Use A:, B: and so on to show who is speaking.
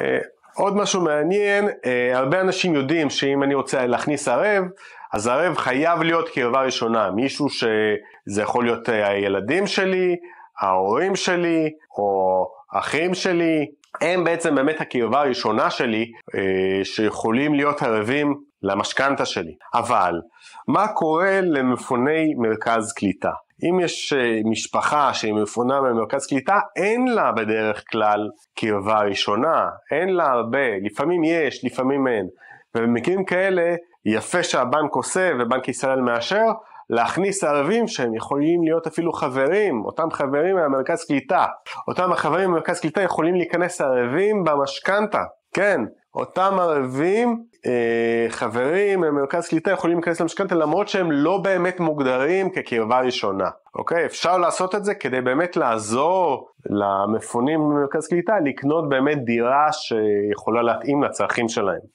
A: אה, עוד משהו מעניין, אה, הרבה אנשים יודעים שאם אני רוצה להכניס ערב, אז ערב חייב להיות קרבה ראשונה, מישהו שזה יכול להיות אה, הילדים שלי, ההורים שלי, או אחים שלי, הם בעצם באמת הקרבה הראשונה שלי, שיכולים להיות ערבים למשכנתה שלי. אבל, מה קורה למפוני מרכז קליטה? אם יש אה, משפחה שהיא מפונה ממרכז קליטה, אין לה בדרך כלל קרבה ראשונה, אין לה הרבה, לפעמים יש, לפעמים אין. ובמקרים כאלה, יפה שהבנק עושה ובנק ישראל מאשר, להכניס ערבים שהם יכולים להיות אפילו חברים, אותם חברים מהמרכז קליטה. אותם החברים במרכז קליטה יכולים להיכנס ערבים במשכנתה. כן, אותם ערבים, אה, חברים במרכז קליטה יכולים להיכנס למשכנתה למרות שהם לא באמת מוגדרים כקרבה ראשונה. אוקיי? אפשר לעשות את זה כדי באמת לעזור למפונים במרכז קליטה לקנות באמת דירה שיכולה להתאים לצרכים שלהם.